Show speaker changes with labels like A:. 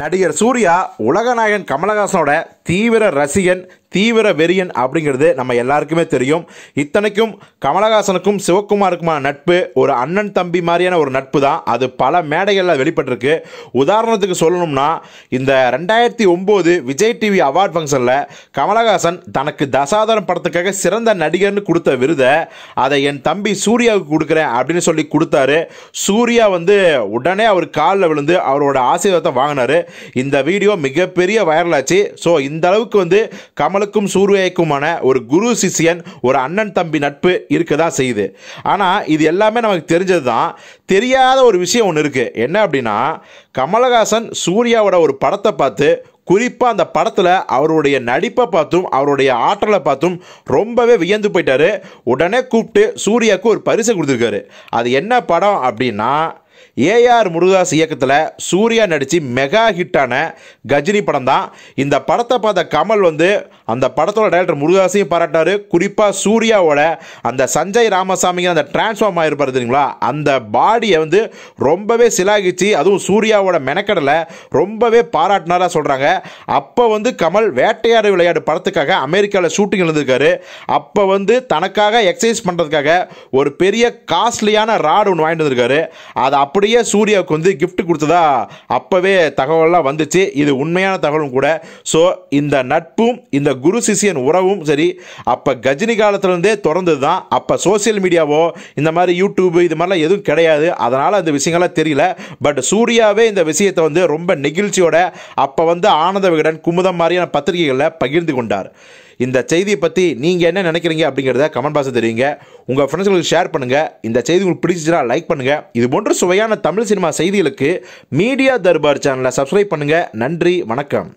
A: நடிகர் சூர்யா உலகநாயகன் கமலஹாசனோட தீவிர ரசிகன் தீவிர வெறியன் அப்படிங்கிறது நம்ம எல்லாருக்குமே தெரியும் இத்தனைக்கும் கமலஹாசனுக்கும் சிவகுமாருக்குமான நட்பு ஒரு அண்ணன் தம்பி மாதிரியான ஒரு நட்பு தான் அது பல மேடைகளில் வெளிப்பட்டிருக்கு உதாரணத்துக்கு சொல்லணும்னா இந்த ரெண்டாயிரத்தி ஒம்பது விஜய் டிவி அவார்ட் ஃபங்க்ஷனில் கமலஹாசன் தனக்கு தசாதாரம் படத்துக்காக சிறந்த நடிகர்னு கொடுத்த விருதை அதை என் தம்பி சூர்யாவுக்கு கொடுக்குறேன் அப்படின்னு சொல்லி கொடுத்தாரு சூர்யா வந்து உடனே அவர் காலில் விழுந்து அவரோட ஆசீர்வாதத்தை வாங்கினார் இந்த வீடியோ மிகப்பெரிய வைரலாச்சு ஸோ இந்த அளவுக்கு வந்து கமல் அவளுக்கும் சூர்யாவுக்குமான ஒரு குரு சிஷியன் ஒரு அண்ணன் தம்பி நட்பு இருக்க தான் செய்யுது ஆனால் இது எல்லாமே நமக்கு தெரிஞ்சது தான் தெரியாத ஒரு விஷயம் ஒன்று இருக்குது என்ன அப்படின்னா கமலஹாசன் சூர்யாவோட ஒரு படத்தை பார்த்து குறிப்பாக அந்த படத்தில் அவருடைய நடிப்பை பார்த்தும் அவருடைய ஆற்றலை பார்த்தும் ரொம்பவே வியந்து போயிட்டாரு உடனே கூப்பிட்டு சூர்யாவுக்கு ஒரு பரிசு கொடுத்துருக்காரு அது என்ன படம் அப்படின்னா ஏஆர் முருகாஸ் இயக்கத்தில் சூர்யா நடித்து மெகா ஹிட்டான கஜினி படம் தான் இந்த படத்தை பார்த்த கமல் வந்து அந்த படத்தோட டைரக்டர் முருகாசையும் பாராட்டார் குறிப்பாக சூர்யாவோட அந்த சஞ்சய் ராமசாமிங்க அந்த டிரான்ஸ்ஃபார்ம் ஆகிருப்பார் தெரியுங்களா அந்த பாடியை வந்து ரொம்பவே சிலாகிச்சு அதுவும் சூர்யாவோட மெனக்கடலை ரொம்பவே பாராட்டினாராக சொல்கிறாங்க அப்போ வந்து கமல் வேட்டையாடு விளையாடு படத்துக்காக அமெரிக்காவில் ஷூட்டிங் இருந்திருக்காரு அப்போ வந்து தனக்காக எக்ஸசைஸ் பண்ணுறதுக்காக ஒரு பெரிய காஸ்ட்லியான ராடு ஒன்று வாங்கிட்டு வந்திருக்காரு அதை அப்படியே சூர்யாவுக்கு வந்து கிஃப்ட் கொடுத்ததா அப்போவே தகவலாம் வந்துச்சு இது உண்மையான தகவலும் கூட ஸோ இந்த நட்பும் இந்த குரு சிஷியன் உறவும் சரி அப்போ கஜினி காலத்துலேருந்தே திறந்தது தான் அப்போ சோசியல் மீடியாவோ இந்த மாதிரி யூடியூப் இது மாதிரிலாம் எதுவும் கிடையாது அதனால் அந்த விஷயங்கள்லாம் தெரியல பட் சூர்யாவே இந்த விஷயத்தை வந்து ரொம்ப நெகிழ்ச்சியோட அப்போ வந்து ஆனந்த விகடன் குமுதம் மாதிரியான பத்திரிகைகளில் பகிர்ந்து கொண்டார் இந்த செய்தியை பற்றி நீங்கள் என்ன நினைக்கிறீங்க அப்படிங்கிறத கமெண்ட் பாக்ஸில் தெரியுங்க உங்கள் ஃப்ரெண்ட்ஸ்களுக்கு ஷேர் பண்ணுங்கள் இந்த செய்தி உங்களுக்கு பிடிச்சிச்சுன்னா லைக் பண்ணுங்கள் இது போன்ற சுவையான தமிழ் சினிமா செய்திகளுக்கு மீடியா தர்பார் சேனலை சப்ஸ்கிரைப் பண்ணுங்கள் நன்றி வணக்கம்